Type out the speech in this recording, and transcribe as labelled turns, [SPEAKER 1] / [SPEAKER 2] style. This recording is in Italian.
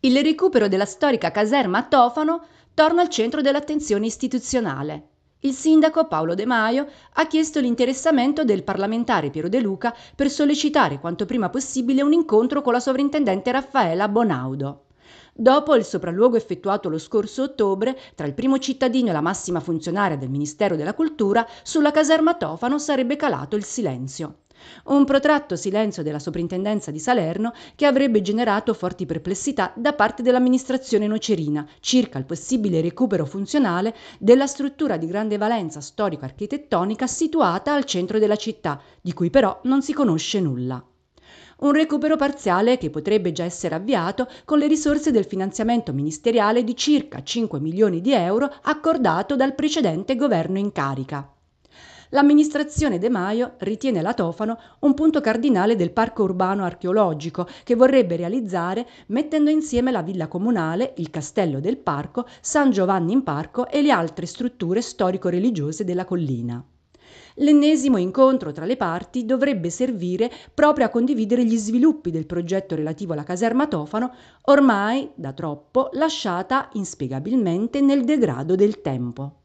[SPEAKER 1] Il recupero della storica caserma a Tofano torna al centro dell'attenzione istituzionale. Il sindaco Paolo De Maio ha chiesto l'interessamento del parlamentare Piero De Luca per sollecitare quanto prima possibile un incontro con la sovrintendente Raffaella Bonaudo. Dopo il sopralluogo effettuato lo scorso ottobre tra il primo cittadino e la massima funzionaria del Ministero della Cultura, sulla caserma Tofano sarebbe calato il silenzio. Un protratto silenzio della Soprintendenza di Salerno che avrebbe generato forti perplessità da parte dell'amministrazione nocerina circa il possibile recupero funzionale della struttura di grande valenza storico-architettonica situata al centro della città, di cui però non si conosce nulla un recupero parziale che potrebbe già essere avviato con le risorse del finanziamento ministeriale di circa 5 milioni di euro accordato dal precedente governo in carica l'amministrazione De Maio ritiene la Tofano un punto cardinale del parco urbano archeologico che vorrebbe realizzare mettendo insieme la villa comunale, il castello del parco, San Giovanni in parco e le altre strutture storico-religiose della collina. L'ennesimo incontro tra le parti dovrebbe servire proprio a condividere gli sviluppi del progetto relativo alla caserma Tofano, ormai da troppo lasciata inspiegabilmente nel degrado del tempo.